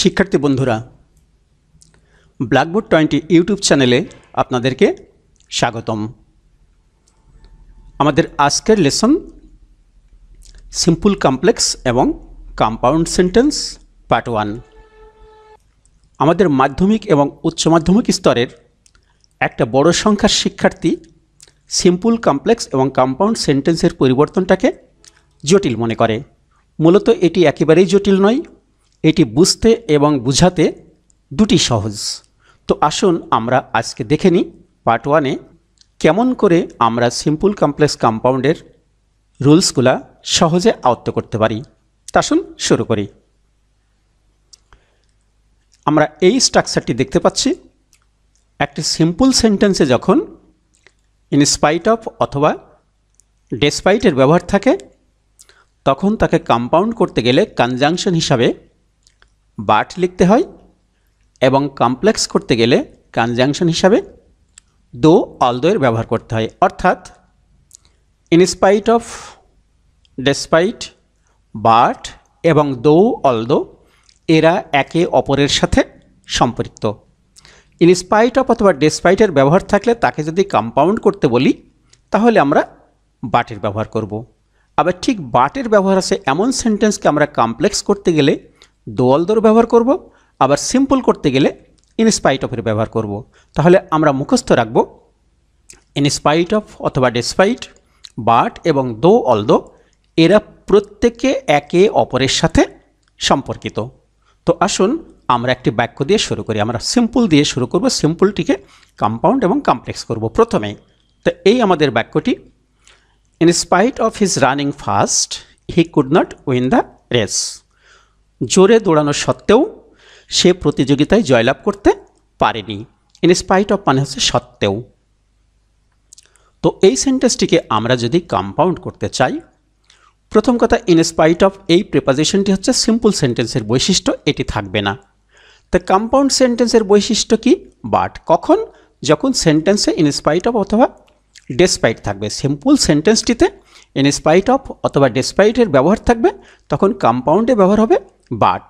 শিক্ষার্থী বন্ধুরা blackboard twenty YouTube চ্যানেলে আপনাদেরকে স্বাগতম আমাদের আজকের লেসন সিম্পল কমপ্লেক্স এবং কম্পাউন্ড সেন্টেন্স পার্ট ওয়ান আমাদের মাধ্যমিক এবং উচ্চ মাধ্যমিক স্তরের একটা বড় সংখ্যার শিক্ষার্থী সিম্পল কমপ্লেক্স এবং কম্পাউন্ড সেন্টেন্সের পরিবর্তনটাকে জটিল মনে করে মূলত এটি একেবারেই জটিল নয় এটি বুঝতে এবং বুঝাতে দুটি সহজ তো আসুন আমরা আজকে দেখে নিই পার্ট ওয়ানে কেমন করে আমরা সিম্পল কমপ্লেক্স কম্পাউন্ডের রুলসগুলা সহজে আয়ত্ত করতে পারি তা আসুন শুরু করি আমরা এই স্ট্রাকচারটি দেখতে পাচ্ছি একটি সিম্পল সেন্টেন্সে যখন ইনস্পাইট অফ অথবা ডেসপাইটের ব্যবহার থাকে তখন তাকে কম্পাউন্ড করতে গেলে কনজাংশন হিসাবে বাট লিখতে হয় এবং কমপ্লেক্স করতে গেলে কনজাংশন হিসাবে দো অলদো এর ব্যবহার করতে হয় অর্থাৎ ইনস্পাইট অফ ডেসপাইট বাট এবং দো অলদো এরা একে অপরের সাথে সম্পৃক্ত ইনস্পাইট অফ অথবা ডেসপাইটের ব্যবহার থাকলে তাকে যদি কম্পাউন্ড করতে বলি তাহলে আমরা বাটের ব্যবহার করব। আবার ঠিক বাটের ব্যবহার আছে এমন সেন্টেন্সকে আমরা কমপ্লেক্স করতে গেলে দোয়াল দৌড় ব্যবহার করব আবার সিম্পল করতে গেলে ইনস্পাইট অফের ব্যবহার করব। তাহলে আমরা মুখস্থ রাখব ইনস্পাইট অফ অথবা ডেসপাইট বাট এবং দো অল দো এরা প্রত্যেকে একে অপরের সাথে সম্পর্কিত তো আসুন আমরা একটি বাক্য দিয়ে শুরু করি আমরা সিম্পল দিয়ে শুরু করব সিম্পলটিকে কম্পাউন্ড এবং কমপ্লেক্স করব প্রথমে তো এই আমাদের বাক্যটি in spite of his running fast he could not win the race জোরে দৌড়ানো সত্ত্বেও সে প্রতিযোগিতায় জয়লাভ করতে পারেনি ইনস্পাইট অফ মানে হচ্ছে সত্ত্বেও তো এই সেন্টেন্সটিকে আমরা যদি কম্পাউন্ড করতে চাই প্রথম কথা ইনস্পাইট অফ এই প্রিপাজিশনটি হচ্ছে সিম্পল সেন্টেন্সের বৈশিষ্ট্য এটি থাকবে না তা কম্পাউন্ড সেন্টেন্সের বৈশিষ্ট্য কি বাট কখন যখন সেন্টেন্সে ইনস্পাইট অফ অথবা ডেসপাইট থাকবে সিম্পল সেন্টেন্সটিতে ইনস্পাইট অফ অথবা ডেসপাইটের ব্যবহার থাকবে তখন কম্পাউন্ডে ব্যবহার হবে বাট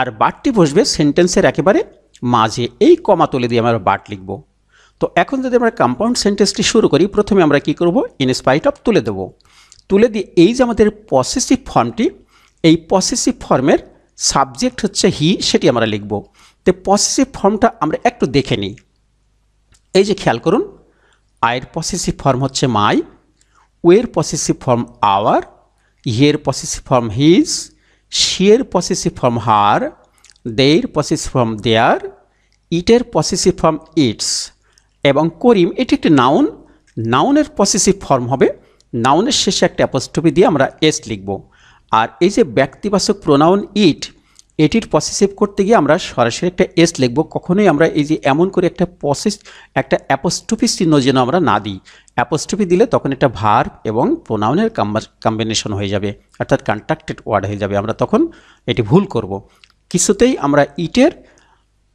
আর বাটটি বসবে সেন্টেন্সের একেবারে মাঝে এই কমা তুলে দিয়ে আমরা বাট লিখব তো এখন যদি আমরা কম্পাউন্ড সেন্টেন্সটি শুরু করি প্রথমে আমরা কি করব ইনস্পাইট অফ তুলে দেব তুলে দিয়ে এই যে আমাদের পসেসিভ ফর্মটি এই পসেসিভ ফর্মের সাবজেক্ট হচ্ছে হি সেটি আমরা লিখব তো পসেসিভ ফর্মটা আমরা একটু দেখে নিই এই যে খেয়াল করুন আয়ের পসেসিভ ফর্ম হচ্ছে মাই ওয়ের পসেসিভ ফর্ম আওয়ার ইয়ের পসেসিভ ফর্ম হিজ শিয়ের পসেসিভ ফর্ম হার দেয়ের পসেসিভ ফর্ম দেয়ার ইটের পসেসিভ ফর্ম ইটস এবং করিম এটি একটি নাউন নাউনের পসেসিভ ফর্ম হবে নাউনের শেষে একটা অ্যাপোস্টপি দিয়ে আমরা এস লিখব আর এই যে ব্যক্তিবাচক প্রোনাউন ইট এটির পসেসিভ করতে গিয়ে আমরা সরাসরি একটা এস লিখব কখনোই আমরা এই যে এমন করে একটা পসেস একটা অ্যাপোস্ট্রফি চিহ্ন যেন আমরা না দিই অ্যাপোস্ট্রফি দিলে তখন একটা ভার এবং প্রোনাউনের কম্বিনেশন হয়ে যাবে অর্থাৎ কন্ট্রাক্টেড ওয়ার্ড হয়ে যাবে আমরা তখন এটি ভুল করব। কিছুতেই আমরা ইটের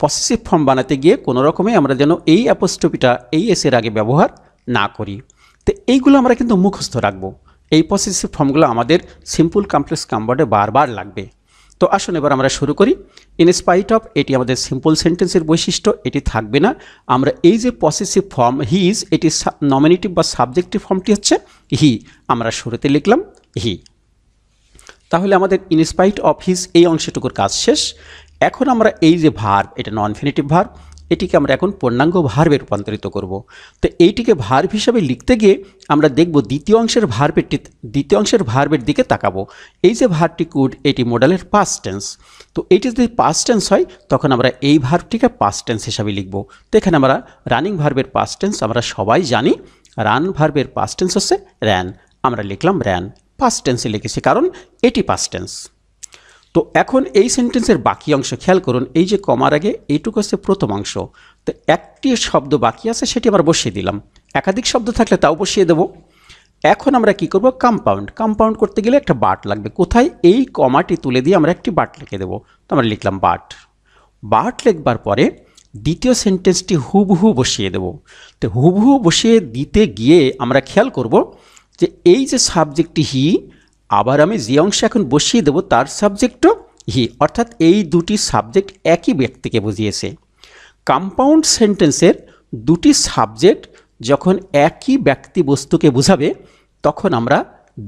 পসেসিভ ফর্ম বানাতে গিয়ে কোনো রকমে আমরা যেন এই অ্যাপোস্ট্রফিটা এই এসের আগে ব্যবহার না করি তো এইগুলো আমরা কিন্তু মুখস্থ রাখবো এই পসেসিভ ফর্মগুলো আমাদের সিম্পল কমপ্লেক্স কাম্বার্ডে বারবার লাগবে তো আসুন এবার আমরা শুরু করি ইন স্পাইট অফ এটি আমাদের সিম্পল সেন্টেন্সের বৈশিষ্ট্য এটি থাকবে না আমরা এই যে পসেসিভ ফর্ম হিজ এটি নমিনেটিভ বা সাবজেক্টিভ ফর্মটি হচ্ছে হি আমরা শুরুতে লিখলাম হি তাহলে আমাদের ইন স্পাইট অফ হিজ এই অংশটুকুর কাজ শেষ এখন আমরা এই যে ভার্ব এটা নন ফিনিটিভ ভার্ব এটিকে আমরা এখন পূর্ণাঙ্গ ভার্বে রূপান্তরিত করব তো এইটিকে ভার্ব হিসাবে লিখতে গিয়ে আমরা দেখব দ্বিতীয় অংশের ভার্বেরটি দ্বিতীয় অংশের ভার্বের দিকে তাকাবো এই যে ভার্বটি কুড এটি মডেলের পাস্ট টেন্স তো এটি যদি পাস্ট টেন্স হয় তখন আমরা এই ভার্বটিকে পাস্ট টেন্স হিসাবে লিখব তো এখানে আমরা রানিং ভার্বের পাস্ট টেন্স আমরা সবাই জানি রান ভার্বের পাস্ট টেন্স হচ্ছে র্যান আমরা লিখলাম র্যান পাস্ট টেন্সে লিখেছি কারণ এটি পাস্ট টেন্স তো এখন এই সেন্টেন্সের বাকি অংশ খেয়াল করুন এই যে কমার আগে এইটুকু হচ্ছে প্রথম অংশ তো একটি শব্দ বাকি আছে সেটি আমরা বসিয়ে দিলাম একাধিক শব্দ থাকলে তাও বসিয়ে দেবো এখন আমরা কি করব কম্পাউন্ড কম্পাউন্ড করতে গেলে একটা বাট লাগবে কোথায় এই কমাটি তুলে দিয়ে আমরা একটি বাট লিখে দেবো তো আমরা লিখলাম বাট বাট লিখবার পরে দ্বিতীয় সেন্টেন্সটি হুবহু বসিয়ে দেব তো হুবহু বসিয়ে দিতে গিয়ে আমরা খেয়াল করব যে এই যে সাবজেক্টটি হি আবার আমি যে অংশে এখন বসিয়ে দেব তার সাবজেক্টও হি অর্থাৎ এই দুটি সাবজেক্ট একই ব্যক্তিকে বুঝিয়েছে কম্পাউন্ড সেন্টেন্সের দুটি সাবজেক্ট যখন একই ব্যক্তি বস্তুকে বোঝাবে তখন আমরা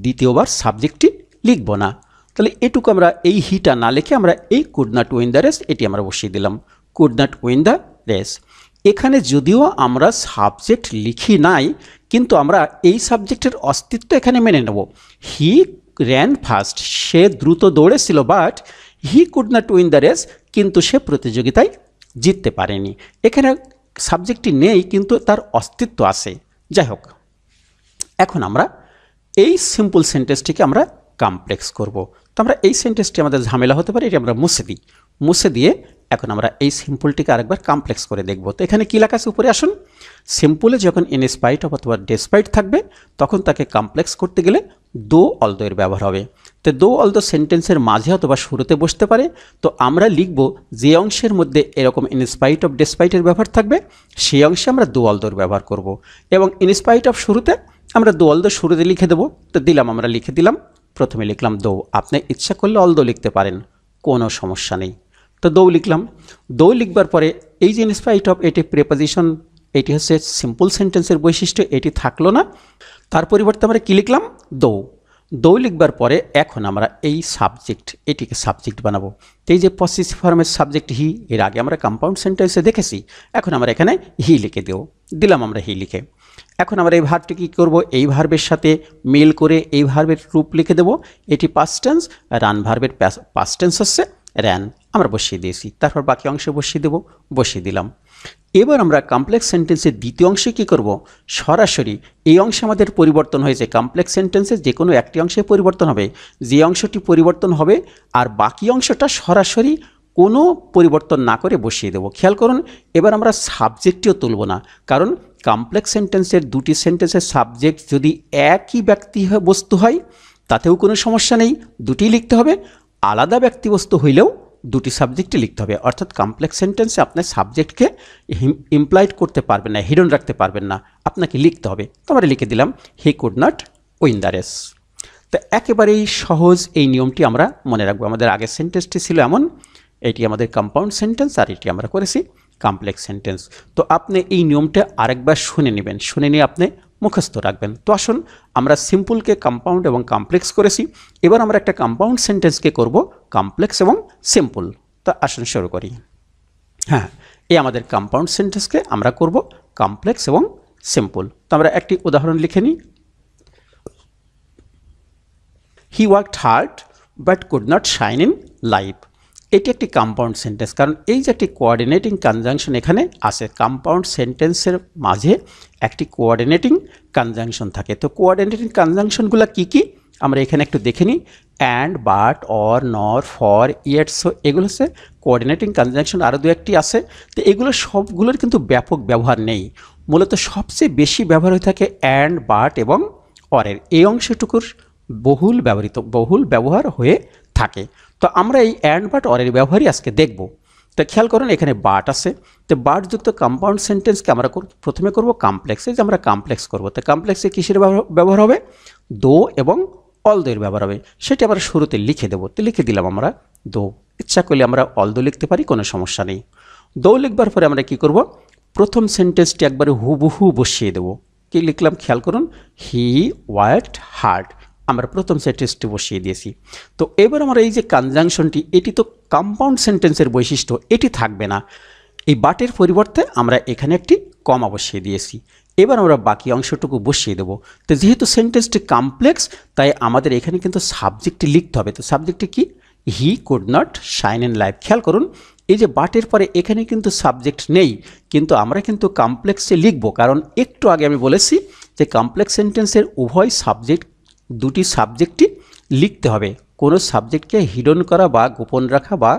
দ্বিতীয়বার সাবজেক্টটি লিখব না তাহলে এটুকু আমরা এই হিটা না লিখে আমরা এই could not win the race এটি আমরা বসিয়ে দিলাম could not win the race এখানে যদিও আমরা সাবজেক্ট লিখি নাই কিন্তু আমরা এই সাবজেক্টের অস্তিত্ব এখানে মেনে নেব হি র্যান ফাস্ট সে দ্রুত দৌড়েছিল but he could not win the race কিন্তু সে প্রতিযোগিতায় জিততে পারেনি এখানে সাবজেক্টটি নেই কিন্তু তার অস্তিত্ব আছে যাই হোক এখন আমরা এই সিম্পল সেন্টেন্সটিকে আমরা কমপ্লেক্স করব তো আমরা এই সেন্টেন্সটি আমাদের ঝামেলা হতে পারে এটি আমরা মুছে দিই মুছে দিয়ে এখন আমরা এই সিম্পলটিকে আরেকবার কমপ্লেক্স করে দেখব তো এখানে কী লেখা আছে উপরে আসুন সিম্পলে যখন ইনস্পাইট অথবা ডেসপাইট থাকবে তখন তাকে কমপ্লেক্স করতে গেলে দো অলদো এর ব্যবহার হবে তো দো অলদো সেন্টেন্সের মাঝে অথবা শুরুতে বসতে পারে তো আমরা লিখব যে অংশের মধ্যে এরকম ইনস্পাইট অফ ডেসপাইটের ব্যবহার থাকবে সেই অংশে আমরা দো অলদোর ব্যবহার করব এবং ইনস্পাইট অফ শুরুতে আমরা দো অলদো শুরুতে লিখে দেবো তো দিলাম আমরা লিখে দিলাম প্রথমে লিখলাম দো আপনি ইচ্ছা করলে অলদো লিখতে পারেন কোনো সমস্যা নেই তো দৌ লিখলাম দৌ লিখবার পরে এই জিনিস ইনস্পাইট অফ এটি প্রেপোজিশন এটি হচ্ছে সিম্পল সেন্টেন্সের বৈশিষ্ট্য এটি থাকলো না তার পরিবর্তে আমরা কী লিখলাম দৌ দৌ লিখবার পরে এখন আমরা এই সাবজেক্ট এটিকে সাবজেক্ট বানাবো এই যে পসিস ফর্মের সাবজেক্ট হি এর আগে আমরা কম্পাউন্ড সেন্টেন্সে দেখেছি এখন আমরা এখানে হি লিখে দেব দিলাম আমরা হি লিখে এখন আমরা এই ভার্বটি কী করব এই ভার্বের সাথে মেল করে এই ভার্বের রূপ লিখে দেব এটি পাস্টেন্স রান ভার্বের পাস্টেন্স হচ্ছে র্যান আমরা বসিয়ে দিয়েছি তারপর বাকি অংশে বসিয়ে দেব বসিয়ে দিলাম এবার আমরা কমপ্লেক্স সেন্টেন্সের দ্বিতীয় অংশে কী করব সরাসরি এই অংশে আমাদের পরিবর্তন হয়েছে কমপ্লেক্স সেন্টেন্সের যে কোনো একটি অংশে পরিবর্তন হবে যে অংশটি পরিবর্তন হবে আর বাকি অংশটা সরাসরি কোনো পরিবর্তন না করে বসিয়ে দেব খেয়াল করুন এবার আমরা সাবজেক্টটিও তুলব না কারণ কমপ্লেক্স সেন্টেন্সের দুটি সেন্টেন্সের সাবজেক্ট যদি একই ব্যক্তি বস্তু হয় তাতেও কোনো সমস্যা নেই দুটি লিখতে হবে আলাদা ব্যক্তিবস্তু হইলেও দুটি সাবজেক্টে লিখতে হবে অর্থাৎ কমপ্লেক্স সেন্টেন্সে আপনার সাবজেক্টকে ইমপ্লাইড করতে পারবেন না হিডন রাখতে পারবেন না আপনাকে লিখতে হবে তো আমরা লিখে দিলাম he could not win the race তো একেবারেই সহজ এই নিয়মটি আমরা মনে রাখবো আমাদের আগের সেন্টেন্সটি ছিল এমন এটি আমাদের কম্পাউন্ড সেন্টেন্স আর এটি আমরা করেছি কমপ্লেক্স সেন্টেন্স তো আপনি এই নিয়মটা আরেকবার শুনে নেবেন শুনে নিয়ে আপনি মুখস্থ রাখবেন তো আসুন আমরা সিম্পলকে কম্পাউন্ড এবং কমপ্লেক্স করেছি এবার আমরা একটা কম্পাউন্ড সেন্টেন্সকে করব কমপ্লেক্স এবং সিম্পল তো আসুন শুরু করি হ্যাঁ এই আমাদের কম্পাউন্ড সেন্টেন্সকে আমরা করব কমপ্লেক্স এবং সিম্পল তো আমরা একটি উদাহরণ লিখে নিই he worked hard but could not shine in life এটি একটি কম্পাউন্ড সেন্টেন্স কারণ এই যে একটি কোয়ার্ডিনেটিং কনজাংশন এখানে আসে কম্পাউন্ড সেন্টেন্সের মাঝে একটি কোয়ার্ডিনেটিং কনজাংশন থাকে তো কোয়ার্ডিনেটিং কনজাংশনগুলো কী কী আমরা এখানে একটু দেখে নিই and but or nor for yet so এগুলো হচ্ছে কোয়ার্ডিনেটিং কনজাংশন আরও দু একটি আছে তো এগুলো সবগুলোর কিন্তু ব্যাপক ব্যবহার নেই মূলত সবচেয়ে বেশি ব্যবহার হয়ে থাকে অ্যান্ড বাট এবং অরের এই অংশটুকুর বহুল ব্যবহৃত বহুল ব্যবহার হয়ে থাকে তো আমরা এই অ্যান্ড বাট অরের ব্যবহারই আজকে দেখব তো খেয়াল করুন এখানে বাট আছে তো বাটযুক্ত কম্পাউন্ড সেন্টেন্সকে আমরা প্রথমে করব কমপ্লেক্সে যে আমরা কমপ্লেক্স করব তো কমপ্লেক্সে কিসের ব্যবহার হবে দো এবং অল দোয়ের ব্যবহার হবে সেটি আমরা শুরুতে লিখে দেবো তো লিখে দিলাম আমরা দো ইচ্ছা করলে আমরা অল দো লিখতে পারি কোনো সমস্যা নেই দো লিখবার পরে আমরা কি করব প্রথম সেন্টেন্সটি একবারে হুবহু বসিয়ে দেবো কি লিখলাম খেয়াল করুন হি ওয়ার্কড হার্ড আমরা প্রথম সেন্টেন্সটি বসিয়ে দিয়েছি তো এবার আমার এই যে কনজাংশনটি এটি তো কম্পাউন্ড সেন্টেন্সের বৈশিষ্ট্য এটি থাকবে না এই বাটের পরিবর্তে আমরা এখানে একটি কমা বসিয়ে দিয়েছি এবার আমরা বাকি অংশটুকু বসিয়ে দেবো তো যেহেতু সেন্টেন্সটি কমপ্লেক্স তাই আমাদের এখানে কিন্তু সাবজেক্টটি লিখতে হবে তো সাবজেক্টটি কি he could not shine in life খেয়াল করুন এই যে বাটের পরে এখানে কিন্তু সাবজেক্ট নেই কিন্তু আমরা কিন্তু কমপ্লেক্সে লিখব কারণ একটু আগে আমি বলেছি যে কমপ্লেক্স সেন্টেন্সের উভয় সাবজেক্ট দুটি সাবজেক্টই লিখতে হবে কোনো সাবজেক্টকে হিডন করা বা গোপন রাখা বা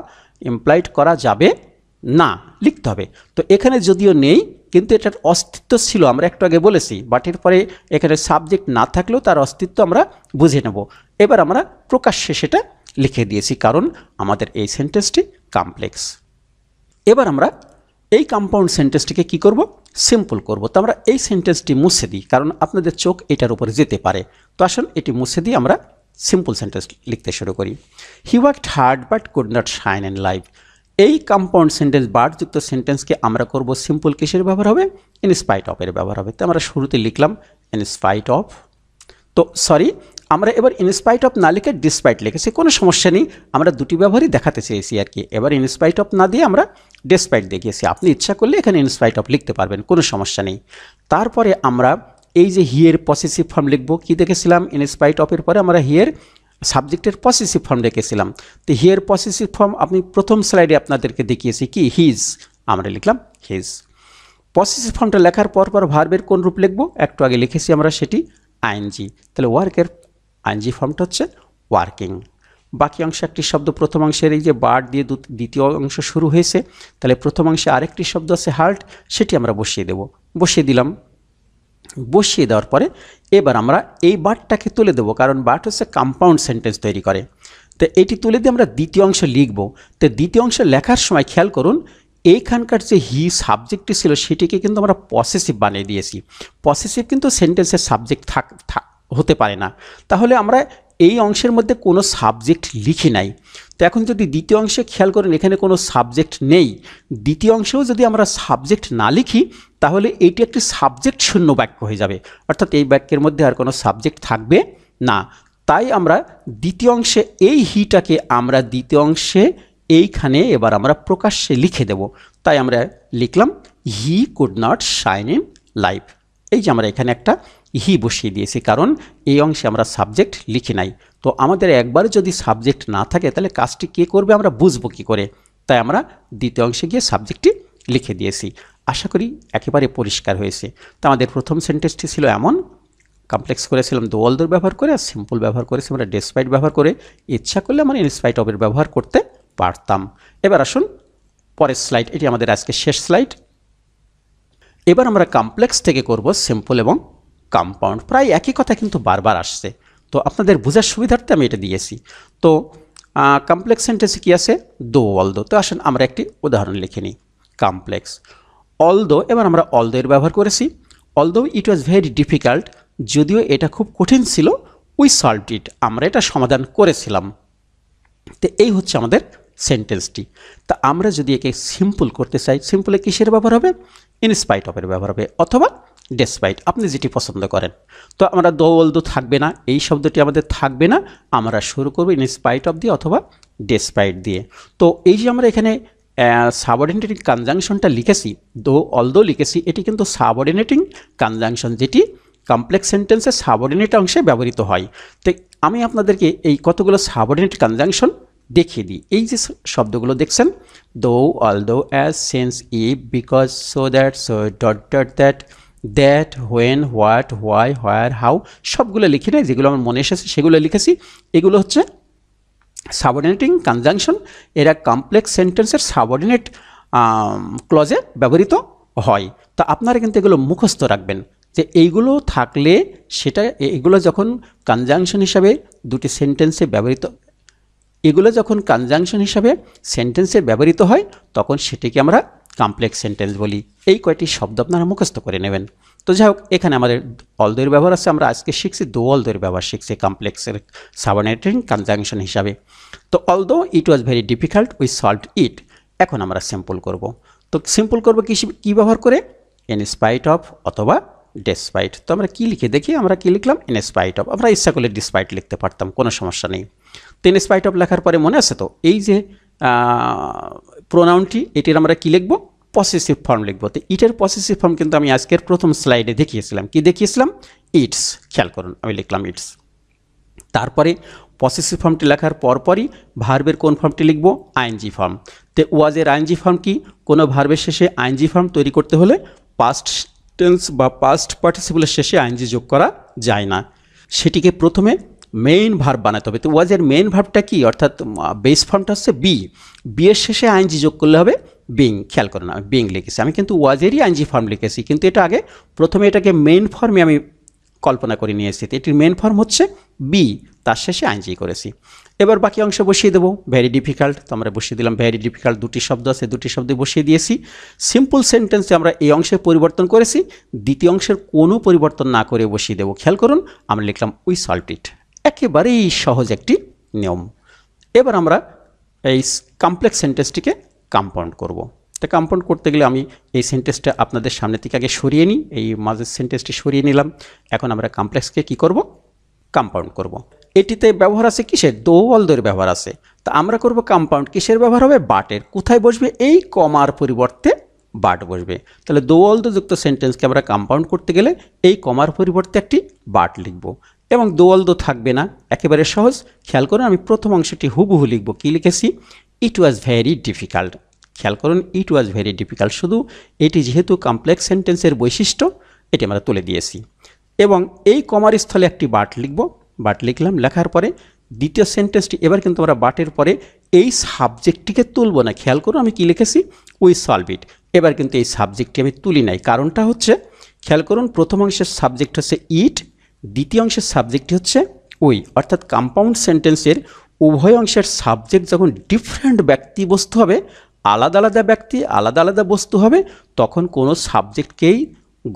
এমপ্লয়েড করা যাবে না লিখতে হবে তো এখানে যদিও নেই কিন্তু এটার অস্তিত্ব ছিল আমরা একটু আগে বলেছি বাট এরপরে এখানে সাবজেক্ট না থাকলেও তার অস্তিত্ব আমরা বুঝে নেব এবার আমরা প্রকাশ্যে সেটা লিখে দিয়েছি কারণ আমাদের এই সেন্টেন্সটি কমপ্লেক্স এবার আমরা এই কম্পাউন্ড সেন্টেন্সটিকে কি করব সিম্পল করব তো আমরা এই সেন্টেন্সটি মুছে দিই কারণ আপনাদের চোখ এটার উপরে যেতে পারে তো আসুন এটি মুছে দিয়ে আমরা সিম্পল সেন্টেন্স লিখতে শুরু করি he worked hard but could not shine in life এই কম্পাউন্ড সেন্টেন্স বার্ডযুক্ত সেন্টেন্সকে আমরা করব সিম্পল কিসের ব্যবহার হবে ইনস্পাইট অফ এর ব্যবহার হবে তো আমরা শুরুতে লিখলাম ইনস্পাইট অফ তো সরি আমরা এবার ইনস্পাইট অফ না লিখে ডিসপাইট লিখেছি কোনো সমস্যা নেই আমরা দুটি ব্যবহারই দেখাতে চেয়েছি আর কি এবার ইনস্পাইট অফ না দিয়ে আমরা ডিসপাইট দেখিয়েছি আপনি ইচ্ছা করলে এখানে ইনস্পাইট অফ লিখতে পারবেন কোনো সমস্যা নেই তারপরে আমরা এই যে হিয়ের পসেসিভ ফর্ম লিখব কি দেখেছিলাম ইনস্পাইট অফের পরে আমরা হিয়ের সাবজেক্টের পসেসিভ ফর্ম রেখেছিলাম তো হিয়ের পসেসিভ ফর্ম আপনি প্রথম স্লাইডে আপনাদেরকে দেখিয়েছি কি হিজ আমরা লিখলাম হিজ পসেসিভ ফর্মটা লেখার পর পর ভার্বের কোন রূপ লিখব একটু আগে লিখেছি আমরা সেটি আইনজি তাহলে ওয়ার্কের আইনজি ফর্মটা হচ্ছে ওয়ার্কিং বাকি অংশে একটি শব্দ প্রথম অংশের এই যে বার্ড দিয়ে দ্বিতীয় অংশ শুরু হয়েছে তাহলে প্রথম অংশে আরেকটি শব্দ আছে হার্ট সেটি আমরা বসিয়ে দেব বসিয়ে দিলাম বসিয়ে দেওয়ার পরে এবার আমরা এই বার্ডটাকে তুলে দেব কারণ বার্ড হচ্ছে কম্পাউন্ড সেন্টেন্স তৈরি করে তো এটি তুলে দিয়ে আমরা দ্বিতীয় অংশ লিখব তো দ্বিতীয় অংশ লেখার সময় খেয়াল করুন এইখানকার যে হি সাবজেক্টটি ছিল সেটিকে কিন্তু আমরা পসেসিভ বানিয়ে দিয়েছি পসেসিভ কিন্তু সেন্টেন্সের সাবজেক্ট থাক হতে পারে না তাহলে আমরা এই অংশের মধ্যে কোনো সাবজেক্ট লিখি নাই তো এখন যদি দ্বিতীয় অংশে খেয়াল করেন এখানে কোনো সাবজেক্ট নেই দ্বিতীয় অংশেও যদি আমরা সাবজেক্ট না লিখি তাহলে এইটি একটি সাবজেক্ট শূন্য বাক্য হয়ে যাবে অর্থাৎ এই বাক্যের মধ্যে আর কোনো সাবজেক্ট থাকবে না তাই আমরা দ্বিতীয় অংশে এই হিটাকে আমরা দ্বিতীয় অংশে এইখানে এবার আমরা প্রকাশ্যে লিখে দেব তাই আমরা লিখলাম he could not shine in life এই যে আমরা এখানে একটা ইহি বসিয়ে দিয়েছি কারণ এই অংশে আমরা সাবজেক্ট লিখি নাই তো আমাদের একবার যদি সাবজেক্ট না থাকে তাহলে কাজটি কে করবে আমরা বুঝবো কী করে তাই আমরা দ্বিতীয় অংশে গিয়ে সাবজেক্টটি লিখে দিয়েছি আশা করি একেবারে পরিষ্কার হয়েছে তো আমাদের প্রথম সেন্টেন্সটি ছিল এমন কমপ্লেক্স করেছিলাম দোয়ালদোর ব্যবহার করে আর সিম্পল ব্যবহার করেছি আমরা ডেসপাইট ব্যবহার করে ইচ্ছা করলে আমরা ইনস্পাইট অবের ব্যবহার করতে পারতাম এবার আসুন পরের স্লাইড এটি আমাদের আজকে শেষ স্লাইড এবার আমরা কমপ্লেক্স থেকে করব সিম্পল এবং কম্পাউন্ড প্রায় একই কথা কিন্তু বারবার আসছে তো আপনাদের বোঝার সুবিধার্থে আমি এটা দিয়েছি তো কমপ্লেক্স সেন্টেন্সে কী আছে দো অলদো তো আসেন আমরা একটি উদাহরণ লিখে নিই কমপ্লেক্স অলদো এবার আমরা অলদো এর ব্যবহার করেছি although it was very difficult যদিও এটা খুব কঠিন ছিল উই সলভ ইট আমরা এটা সমাধান করেছিলাম তো এই হচ্ছে আমাদের সেন্টেন্সটি তা আমরা যদি একে সিম্পল করতে চাই সিম্পলে কিসের ব্যবহার হবে ইনস্পাইট অফের ব্যবহার হবে অথবা ডেসপাইট আপনি যেটি পছন্দ করেন তো আমরা দৌলদু থাকবে না এই শব্দটি আমাদের থাকবে না আমরা শুরু করব ইনস্পাইট অফ দিয়ে অথবা ডেসপাইট দিয়ে তো এই যে আমরা এখানে সাবঅর্ডিনেটিং কনজাংশনটা লিখেছি দো অলদো লিখেছি এটি কিন্তু সাবঅর্ডিনেটিং কনজাংশন যেটি কমপ্লেক্স সেন্টেন্সে সাবঅর্ডিনেট অংশে ব্যবহৃত হয় তো আমি আপনাদেরকে এই কতগুলো সাবঅর্ডিনেট কনজাংশন দেখিয়ে দিই এই যে শব্দগুলো দেখছেন দো অলদো অ্যাজ সেন্স ই because so that so dot dot that that when what why where how সবগুলো লিখে নেয় যেগুলো আমার মনে এসেছে সেগুলো লিখেছি এগুলো হচ্ছে সাবঅর্ডিনেটিং কনজাংশন এরা কমপ্লেক্স সেন্টেন্সের সাবঅর্ডিনেট ক্লজে ব্যবহৃত হয় তো আপনারা কিন্তু এগুলো মুখস্থ রাখবেন যে এইগুলো থাকলে সেটা এগুলো যখন কনজাংশন হিসাবে দুটি সেন্টেন্সে ব্যবহৃত এগুলো যখন কনজাংশন হিসাবে সেন্টেন্সে ব্যবহৃত হয় তখন সেটিকে আমরা কমপ্লেক্স সেন্টেন্স বলি এই কয়টি শব্দ আপনারা মুখস্থ করে নেবেন তো যাই হোক এখানে আমাদের অল অলদের ব্যবহার আছে আমরা আজকে শিখছি দো অলদের ব্যবহার শিখছি কমপ্লেক্সের সাবানেটিং কনজাংশন হিসাবে তো although it was very difficult we solved it এখন আমরা সিম্পল করব তো সিম্পল করব কি কী ব্যবহার করে ইনস্পাইট অফ অথবা ডেসপাইট তো আমরা কী লিখে দেখি আমরা কী লিখলাম ইনস্পাইট অফ আমরা ইচ্ছা করলে ডিসপাইট লিখতে পারতাম কোনো সমস্যা নেই তো ইনস্পাইট অফ লেখার পরে মনে আছে তো এই যে প্রোনাউনটি এটির আমরা কী লিখব পসেসিভ ফর্ম লিখবো তো ইটের পসেসিভ ফর্ম কিন্তু আমি আজকের প্রথম স্লাইডে দেখিয়েছিলাম কি দেখিয়েছিলাম ইটস খেয়াল করুন আমি লিখলাম ইটস তারপরে পসেসিভ ফর্মটি লেখার পরপরই ভার্বের কোন ফর্মটি লিখব আইনজি ফর্ম তে ওয়াজের আইনজি ফর্ম কি কোনো ভার্বের শেষে আইনজি ফর্ম তৈরি করতে হলে পাস্ট টেন্স বা পাস্ট পার্টিসিপলের শেষে আইনজি যোগ করা যায় না সেটিকে প্রথমে মেইন ভার্ব বানাতে হবে তো ওয়াজের মেইন ভার্বটা কি অর্থাৎ বেস ফর্মটা হচ্ছে বি বিয়ের শেষে আইনজি যোগ করলে হবে বিং খেয়াল করুন আমি বিং লিখেছি আমি কিন্তু ওয়াজেরই আইনজি ফর্ম লিখেছি কিন্তু এটা আগে প্রথমে এটাকে মেইন ফর্মে আমি কল্পনা করে নিয়েছি এটির মেন ফর্ম হচ্ছে বি তার শেষে আইনজি করেছি এবার বাকি অংশ বসিয়ে দেবো ভেরি ডিফিকাল্ট তো আমরা বসিয়ে দিলাম ভেরি ডিফিকাল্ট দুটি শব্দ আছে দুটি শব্দে বসিয়ে দিয়েছি সিম্পল সেন্টেন্সে আমরা এই অংশে পরিবর্তন করেছি দ্বিতীয় অংশের কোনো পরিবর্তন না করে বসিয়ে দেবো খেয়াল করুন আমরা লিখলাম উই সল্ট ইট একেবারেই সহজ একটি নিয়ম এবার আমরা এই কমপ্লেক্স সেন্টেন্সটিকে কম্পাউন্ড করব। তা কম্পাউন্ড করতে গেলে আমি এই সেন্টেন্সটা আপনাদের সামনে থেকে আগে সরিয়ে নিই এই মাঝের সেন্টেন্সটি সরিয়ে নিলাম এখন আমরা কমপ্লেক্সকে কি করব কম্পাউন্ড করব। এটিতে ব্যবহার আছে কিসের দৌবলদের ব্যবহার আছে তা আমরা করব কম্পাউন্ড কিসের ব্যবহার হবে বাটের কোথায় বসবে এই কমার পরিবর্তে বাট বসবে তাহলে দৌবলদযুক্ত সেন্টেন্সকে আমরা কম্পাউন্ড করতে গেলে এই কমার পরিবর্তে একটি বাট লিখব এবং দোয়াল দো থাকবে না একেবারে সহজ খেয়াল করুন আমি প্রথম অংশটি হুবহু লিখব কী লিখেছি ইট ওয়াজ ভেরি ডিফিকাল্ট খেয়াল করুন ইট ওয়াজ ভেরি ডিফিকাল্ট শুধু এটি যেহেতু কমপ্লেক্স সেন্টেন্সের বৈশিষ্ট্য এটি আমরা তুলে দিয়েছি এবং এই কমার স্থলে একটি বাট লিখব বাট লিখলাম লেখার পরে দ্বিতীয় সেন্টেন্সটি এবার কিন্তু আমরা বাটের পরে এই সাবজেক্টটিকে তুলব না খেয়াল করুন আমি কি লিখেছি উই সলভ ইট এবার কিন্তু এই সাবজেক্টটি আমি তুলি নাই কারণটা হচ্ছে খেয়াল করুন প্রথম অংশের সাবজেক্ট হচ্ছে ইট দ্বিতীয় অংশের সাবজেক্টটি হচ্ছে ওই অর্থাৎ কম্পাউন্ড সেন্টেন্সের উভয় অংশের সাবজেক্ট যখন ডিফারেন্ট ব্যক্তি বস্তু হবে আলাদা আলাদা ব্যক্তি আলাদা আলাদা বস্তু হবে তখন কোনো সাবজেক্টকেই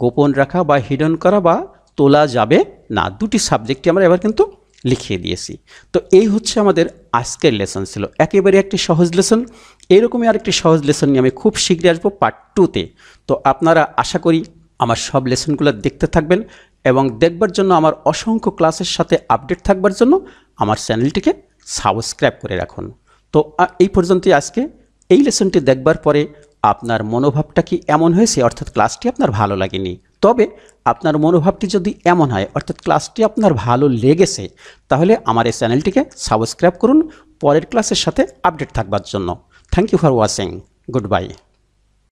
গোপন রাখা বা হিডন করা বা তোলা যাবে না দুটি সাবজেক্টটি আমরা এবার কিন্তু লিখিয়ে দিয়েছি তো এই হচ্ছে আমাদের আজকের লেসন ছিল একেবারে একটি সহজ লেসন এরকমই আরেকটি সহজ লেসন নিয়ে আমি খুব শীঘ্রই আসবো পার্ট টুতে তো আপনারা আশা করি আমার সব লেসনগুলো দেখতে থাকবেন এবং দেখবার জন্য আমার অসংখ্য ক্লাসের সাথে আপডেট থাকবার জন্য আমার চ্যানেলটিকে সাবস্ক্রাইব করে রাখুন তো এই পর্যন্তই আজকে এই লেসনটি দেখবার পরে আপনার মনোভাবটা কি এমন হয়েছে অর্থাৎ ক্লাসটি আপনার ভালো লাগেনি তবে আপনার মনোভাবটি যদি এমন হয় অর্থাৎ ক্লাসটি আপনার ভালো লেগেছে তাহলে আমার এই চ্যানেলটিকে সাবস্ক্রাইব করুন পরের ক্লাসের সাথে আপডেট থাকবার জন্য thank you for watching good bye